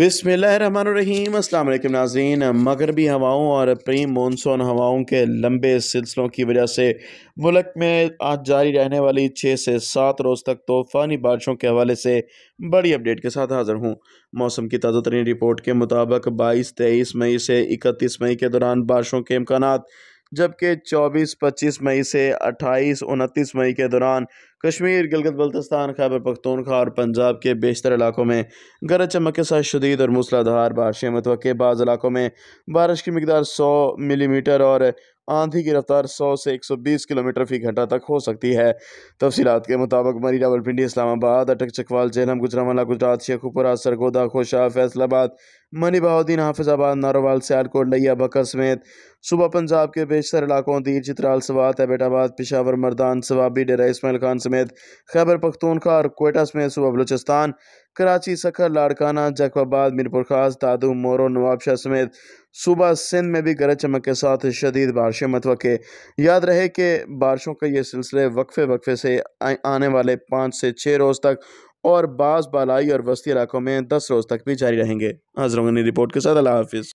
अस्सलाम अल्लाम नाजीन मगरबी हवाओं और प्री मानसून हवाओं के लंबे सिलसिलों की वजह से मुल्क में आज जारी रहने वाली छः से सात रोज़ तक तूफ़ानी बारिशों के हवाले से बड़ी अपडेट के साथ हाज़िर हूँ मौसम की ताज़ा तरीन रिपोर्ट के मुताबिक बाईस तेईस मई से इकतीस मई के दौरान बारिशों के इम्कान जबकि 24-25 मई से 28-29 मई के दौरान कश्मीर गिलगत बल्तिस्तान खैबर पख्तूनखा और पंजाब के बेशतर इलाकों में गरज चमक के साथ शदीद और मूसलाधार बारिशें मतवे बाज़ इलाकों में बारिश की मकदार 100 मिलीमीटर और आंधी की रफ्तार 100 से 120 किलोमीटर फी घंटा तक हो सकती है तफसीत के मुताबिक मरी पिंडी इस्लामाबाद अटक चकवाल जेलम गुजरावाला गुजरात शेखुपुरा सरगोदा खोशा फैसलाबाद मनी बहाद्दीन हाफिजाबाद नारोवाल सियालकोट लैया बकर समेत सुबह पंजाब के बेशतर इलाकों दीर चित्राल सवात एबेटाबाद पिशावर मर्दान सवाबी डेरा इसमाइल खान समेत खैबर पख्तूनखा और कोयटा समेत सुबह बलोचिस्तान कराची सखर लाड़काना जखबाबाद मीरपुर खास दादू मोरो नवाबशाह समेत सुबह सिंध में भी गरज चमक के साथ शदीद बारिशें मतवक़ याद रहे कि बारिशों का ये सिलसिले वक्फे वक्फे से आने वाले पाँच से छः रोज़ तक और बाज़ बालाई और वस्ती इलाकों में दस रोज़ तक भी जारी रहेंगे हजरों रिपोर्ट के साथ अल्लाह हाफिज़